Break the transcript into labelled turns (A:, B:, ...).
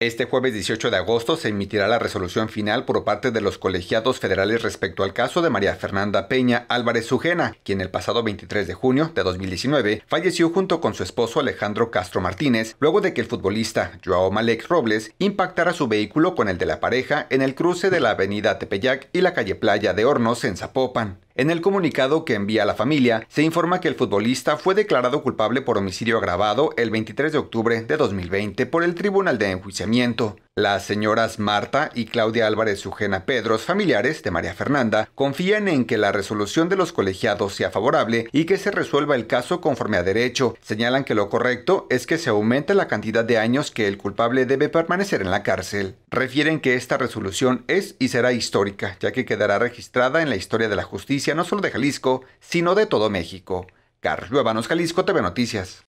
A: Este jueves 18 de agosto se emitirá la resolución final por parte de los colegiados federales respecto al caso de María Fernanda Peña Álvarez Sujena, quien el pasado 23 de junio de 2019 falleció junto con su esposo Alejandro Castro Martínez, luego de que el futbolista Joao Malek Robles impactara su vehículo con el de la pareja en el cruce de la avenida Tepeyac y la calle Playa de Hornos en Zapopan. En el comunicado que envía la familia, se informa que el futbolista fue declarado culpable por homicidio agravado el 23 de octubre de 2020 por el Tribunal de Enjuiciamiento. Las señoras Marta y Claudia Álvarez Ujena Pedros, familiares de María Fernanda, confían en que la resolución de los colegiados sea favorable y que se resuelva el caso conforme a derecho. Señalan que lo correcto es que se aumente la cantidad de años que el culpable debe permanecer en la cárcel. Refieren que esta resolución es y será histórica, ya que quedará registrada en la historia de la justicia no solo de Jalisco, sino de todo México. Carlos Luevanos, Jalisco TV Noticias.